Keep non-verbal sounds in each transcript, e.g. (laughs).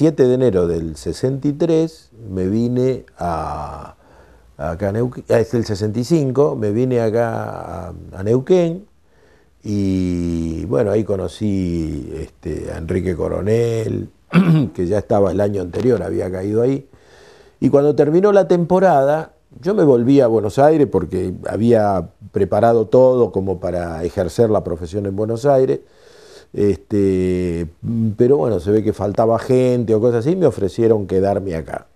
7 de enero del 63 ah, me vine acá a Neuquén, el 65, me vine acá a, Neuquén y bueno, ahí conocí este, a Enrique Coronel, (clears throat) que ya estaba el año anterior, había caído ahí. Y cuando terminó la temporada, yo me volví a Buenos Aires porque había preparado todo como para ejercer la profesión en Buenos Aires. Este, pero bueno, se ve que faltaba gente o cosas así, me ofrecieron quedarme acá.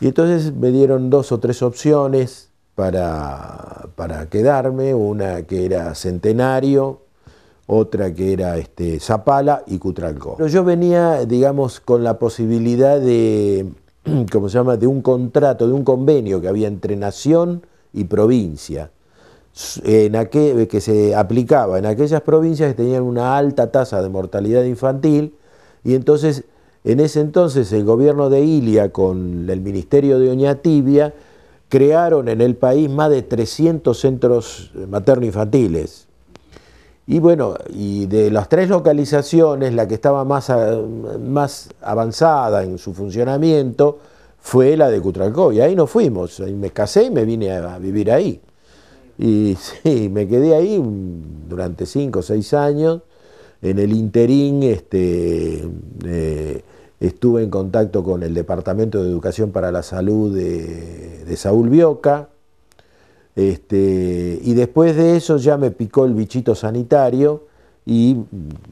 Y entonces me dieron dos o tres opciones para, para quedarme, una que era Centenario, otra que era este, Zapala y Cutralcó. yo venía, digamos, con la posibilidad de, (clears throat) ¿cómo se llama?, de un contrato, de un convenio que había entre nación y provincia en eh, que se aplicaba en aquellas provincias que tenían una alta tasa de mortalidad infantil y entonces en ese entonces el gobierno de Ilia con el ministerio de Oñatibia crearon en el país más de 300 centros eh, materno-infantiles. Y bueno, y de las tres localizaciones, la que estaba más, más avanzada en su funcionamiento fue la de Cutralcó. Y ahí nos fuimos, y me casé y me vine a vivir ahí. Y (laughs) sí, me quedé ahí durante cinco o seis años. En el interín este, eh, estuve en contacto con el Departamento de Educación para la Salud de, Saúl Bioca. Este, y después de eso ya me picó el bichito sanitario y,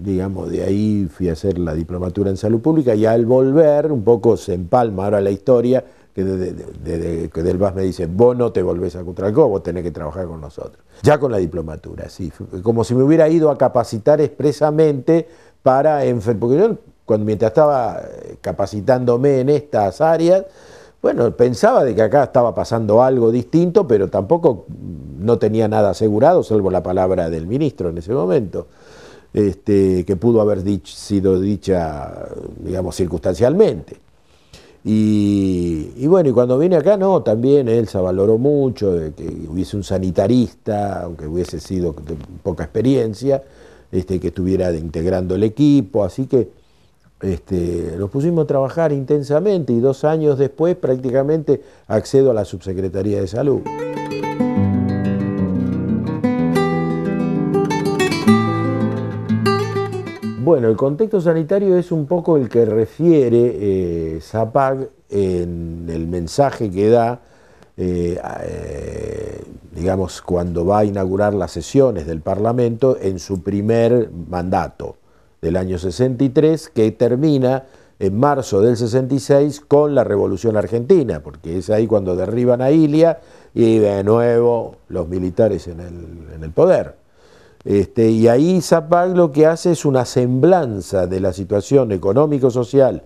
digamos, de ahí fui a hacer la diplomatura en salud pública y al volver, un poco se empalma ahora la historia, que del Bas me dicen, vos no te volvés a Cutralcó, vos tenés que trabajar con nosotros. Ya con la diplomatura, sí. Como si me hubiera ido a capacitar expresamente para... Porque yo, cuando, mientras estaba eh, capacitándome en estas áreas, bueno, pensaba de que acá estaba pasando algo distinto, pero tampoco mm, no tenía nada asegurado, salvo la palabra del ministro en ese momento, este, que pudo haber sido dicha, digamos, circunstancialmente. Y, bueno, y cuando vine acá, no, también Elsa valoró mucho de que hubiese un sanitarista, aunque hubiese sido de poca experiencia, este, que estuviera integrando el equipo, así que este, nos pusimos a trabajar intensamente y dos años después prácticamente accedo a la Subsecretaría de Salud. Bueno, el contexto sanitario es un poco el que refiere eh, Zapag en el mensaje que da, eh, eh, digamos, cuando va a inaugurar las sesiones del Parlamento en su primer mandato del año 63, que termina en marzo del 66 con la Revolución Argentina, porque es ahí cuando derriban a Ilia y de nuevo los militares en el poder. Este, y ahí Zapag lo que hace es una semblanza de la situación económico-social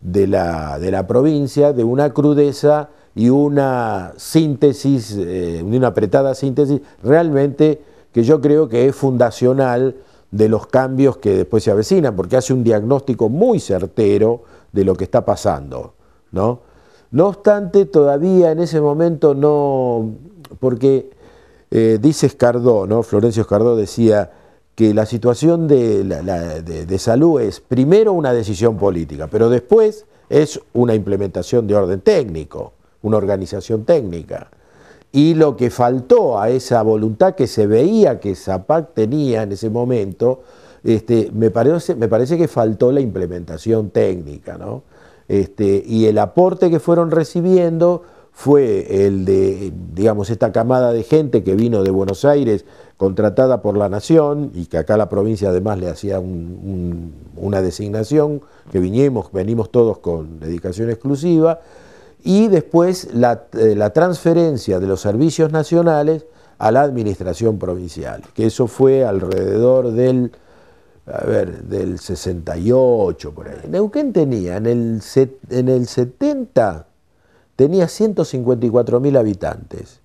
de la, provincia, de una crudeza y una síntesis, eh, una apretada síntesis, realmente que yo creo que es fundacional de los cambios que después se avecinan, porque hace un diagnóstico muy certero de lo que está pasando. ¿no? no obstante, todavía en ese momento no, porque eh, dice Escardó, ¿no? Florencio Escardó decía que la situación de, salud es primero una decisión política, pero después es una implementación de orden técnico, una organización técnica. Y lo que faltó a esa voluntad que se veía que Zapac tenía en ese momento, este, me, parece, me parece que faltó la implementación técnica, ¿no? Este, y el aporte que fueron recibiendo fue el de, digamos, esta camada de gente que vino de Buenos Aires contratada por la Nación y que acá la provincia además le hacía una designación, que vinimos, venimos todos con dedicación exclusiva, y después eh, la, transferencia de los servicios nacionales a la administración provincial, que eso fue alrededor del, a ver, del 68, por ahí. Neuquén tenía en el, en el 70 tenía 154.000 habitantes.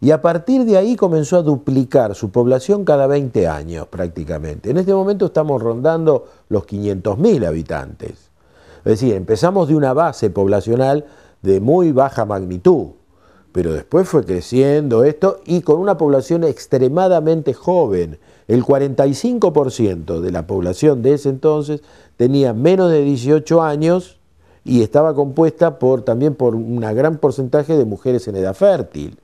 Y a partir de ahí comenzó a duplicar su población cada 20 años prácticamente. En este momento estamos rondando los 500.000 habitantes. Es decir, empezamos de una base poblacional de muy baja magnitud, pero después fue creciendo esto y con una población extremadamente joven. El 45% de la población de ese entonces tenía menos de 18 años y estaba compuesta por, también por un gran porcentaje de mujeres en edad fértil.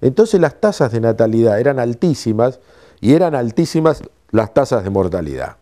Entonces las tasas de natalidad eran altísimas y eran altísimas las tasas de mortalidad.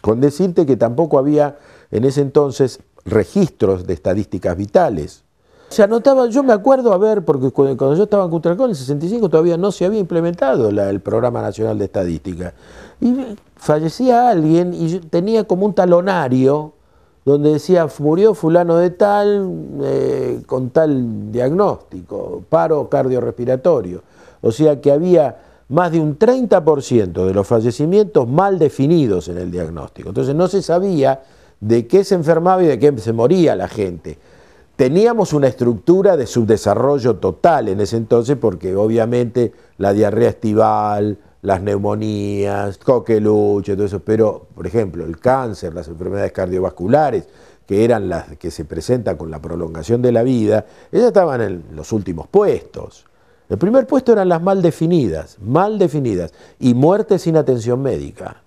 Con decirte que tampoco había en ese entonces registros de estadísticas vitales. Se anotaba, yo me acuerdo, a ver, porque cuando yo estaba en Cutralcón en el 65 todavía no se había implementado el Programa Nacional de Estadística. Y eh, fallecía alguien y tenía como un talonario donde decía, murió fulano de tal, eh, con tal diagnóstico, paro cardiorrespiratorio. O sea que había más de un 30% de los fallecimientos mal definidos en el diagnóstico. Entonces no se sabía de qué se enfermaba y de qué se moría la gente. Teníamos una estructura de subdesarrollo total en ese entonces porque obviamente la diarrea estival, las neumonías, coqueluche, todo eso, pero, por ejemplo, el cáncer, las enfermedades cardiovasculares, que eran las que se presentan con la prolongación de la vida, ellas estaban en los últimos puestos. El primer puesto eran las mal definidas, mal definidas, y muerte sin atención médica.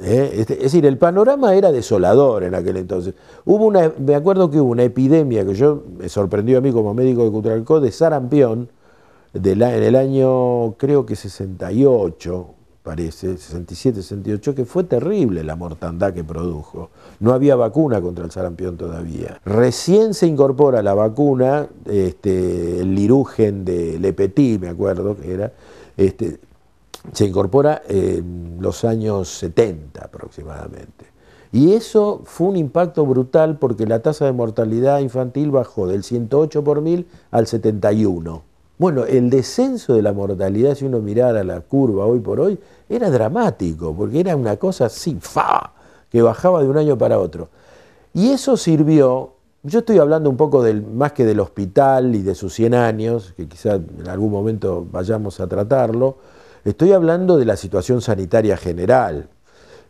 ¿Eh? Este, es decir, el panorama era desolador en aquel entonces. Hubo una, me acuerdo que hubo una epidemia que yo me sorprendió a mí como médico de Cutralcó de sarampión, en el año, creo que 68, parece, 67, 68, que fue terrible la mortandad que produjo. No había vacuna contra el sarampión todavía. Recién se incorpora la vacuna, este, el lirugen de Lepetí, me acuerdo que era, este, se incorpora en los años 70 aproximadamente. Y eso fue un impacto brutal porque la tasa de mortalidad infantil bajó del 108 por mil al 71. Bueno, el descenso de la mortalidad, si uno mirara la curva hoy por hoy, era dramático, porque era una cosa así, fa, que bajaba de un año para otro. Y eso sirvió, yo estoy hablando un poco más que del hospital y de sus 100 años, que quizás en algún momento vayamos a tratarlo, estoy hablando de la situación sanitaria general.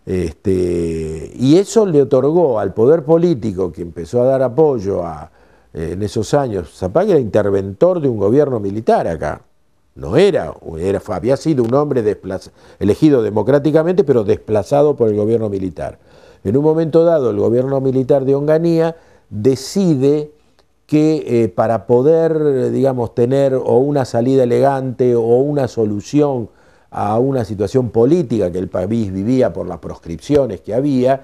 Este, y eso le otorgó al poder político que empezó a dar apoyo a, eh, en esos años. Zapag era interventor de un gobierno militar acá. No era, era había sido un hombre elegido democráticamente, pero desplazado por el gobierno militar. En un momento dado, el gobierno militar de Onganía decide que eh, para poder, digamos, tener o una salida elegante o una solución a una situación política que el país vivía por las proscripciones que había,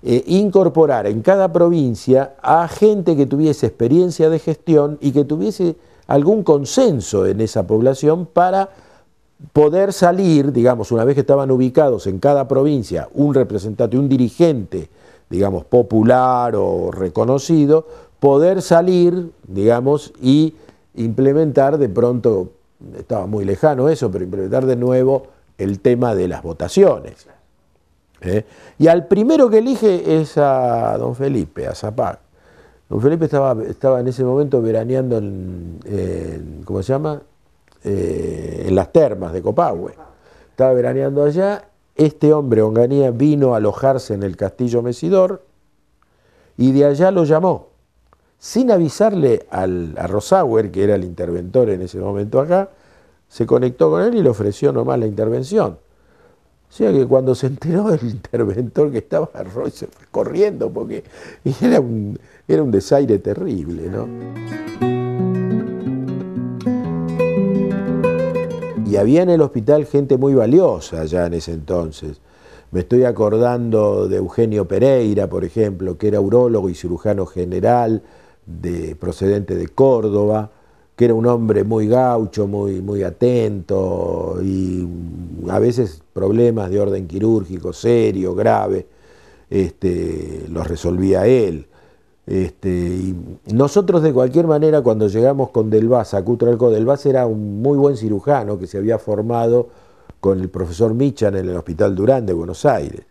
eh, incorporar en cada provincia a gente que tuviese experiencia de gestión y que tuviese algún consenso en esa población para poder salir, digamos, una vez que estaban ubicados en cada provincia un representante, un dirigente, digamos, popular o reconocido, poder salir, digamos, y implementar de pronto, estaba muy lejano eso, pero implementar de nuevo el tema de las votaciones. ¿eh? Y al primero que elige es a don Felipe, a Zapag. Don Felipe estaba, estaba en ese momento veraneando en, ¿cómo se llama? Eh, en las termas de Copagüe. Estaba veraneando allá. Este hombre, Onganía, vino a alojarse en el castillo Mesidor y de allá lo llamó, sin avisarle al, a Rosauer, que era el interventor en ese momento acá, se conectó con él y le ofreció nomás la intervención. O sea que cuando se enteró el interventor que estaba Roy se fue corriendo porque era un, desaire terrible, ¿no? Y había en el hospital gente muy valiosa ya en ese entonces. Me estoy acordando de Eugenio Pereira, por ejemplo, que era urólogo y cirujano general de, procedente de Córdoba que era un hombre muy gaucho, muy, muy atento y a veces problemas de orden quirúrgico serio, grave, este, los resolvía él. Este, nosotros de cualquier manera cuando llegamos con Delvaz a Cutralco, Delvaz era un muy buen cirujano que se había formado con el profesor Michan en el Hospital Durán de Buenos Aires.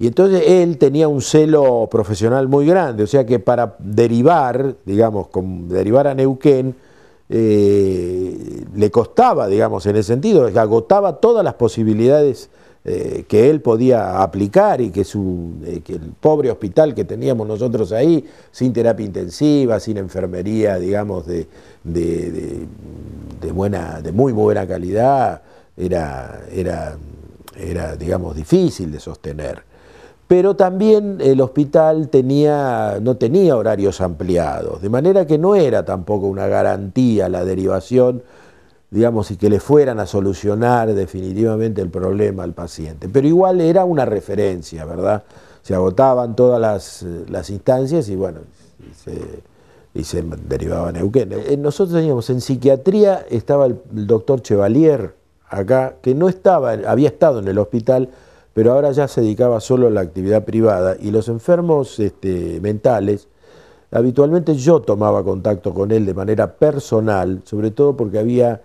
Y entonces él tenía un celo profesional muy grande, o sea que para derivar, digamos, con, derivar a Neuquén, eh, le costaba, digamos, en ese sentido, agotaba todas las posibilidades eh, que él podía aplicar y que, su, eh, el pobre hospital que teníamos nosotros ahí, sin terapia intensiva, sin enfermería, digamos, de, buena, de muy buena calidad, era, era, era, digamos, difícil de sostener pero también el hospital tenía, no tenía horarios ampliados, de manera que no era tampoco una garantía la derivación, digamos, y que le fueran a solucionar definitivamente el problema al paciente. Pero igual era una referencia, ¿verdad? Se agotaban todas las, eh, instancias y bueno, se, y se derivaba a Neuquén. Eh, nosotros teníamos, en psiquiatría estaba el, el doctor Chevalier acá, que no estaba, había estado en el hospital, pero ahora ya se dedicaba solo a la actividad privada y los enfermos este, mentales, habitualmente yo tomaba contacto con él de manera personal, sobre todo porque había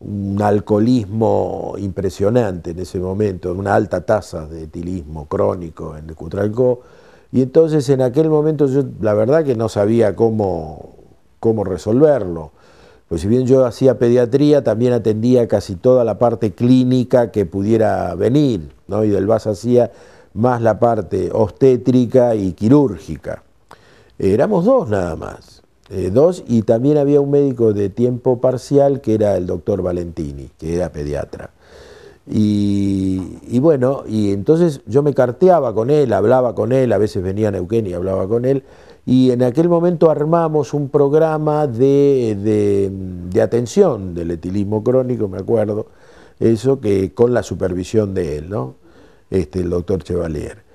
un alcoholismo impresionante en ese momento, una alta tasa de etilismo crónico en el Cutralcó, y entonces en aquel momento yo la verdad que no sabía cómo, cómo resolverlo. Pues si bien yo hacía pediatría, también atendía casi toda la parte clínica que pudiera venir, ¿no? y del VAS hacía más la parte obstétrica y quirúrgica. Éramos dos nada más, eh, dos, y también había un médico de tiempo parcial que era el doctor Valentini, que era pediatra. Y y bueno, y entonces yo me carteaba con él, hablaba con él, a veces venía a Neuquén y hablaba con él, y en aquel momento armamos un programa de, de atención del etilismo crónico, me acuerdo, eso que con la supervisión de él, ¿no? Este, el doctor Chevalier.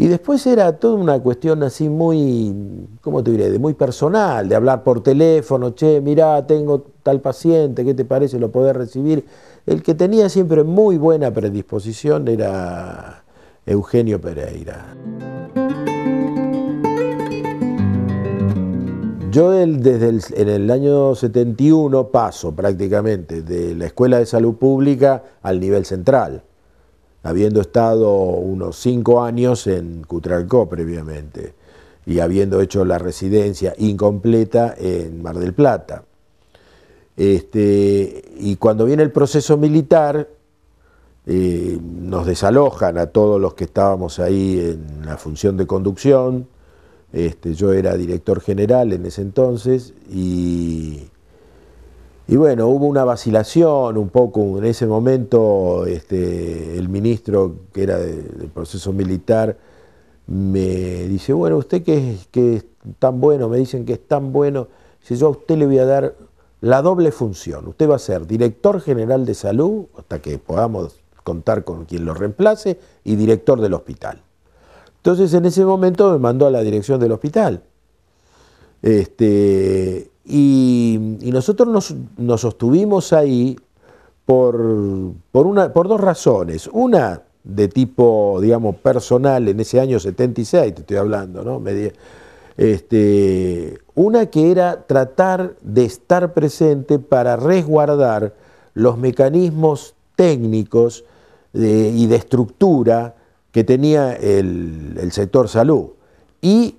Y después era toda una cuestión así muy, ¿cómo te diré?, de muy personal, de hablar por teléfono, che, mirá, tengo tal paciente, ¿qué te parece? ¿Lo poder recibir? El que tenía siempre muy buena predisposición era Eugenio Pereira. Yo desde en el año 71 paso prácticamente de la Escuela de Salud Pública al nivel central habiendo estado unos cinco años en Cutralcó previamente y habiendo hecho la residencia incompleta en Mar del Plata. Este, y cuando viene el proceso militar, eh, nos desalojan a todos los que estábamos ahí en la función de conducción. Este, yo era director general en ese entonces y y bueno, hubo una vacilación un poco, en ese momento este, el ministro que era del proceso militar me dice, bueno, usted que es, que es tan bueno, me dicen que es tan bueno, si yo a usted le voy a dar la doble función, usted va a ser director general de salud, hasta que podamos contar con quien lo reemplace, y director del hospital. Entonces en ese momento me mandó a la dirección del hospital. Este, y, nosotros nos, sostuvimos ahí por, una, por dos razones. Una de tipo, digamos, personal, en ese año 76, te estoy hablando, ¿no? este, una que era tratar de estar presente para resguardar los mecanismos técnicos eh, y de estructura que tenía el, el sector salud. Y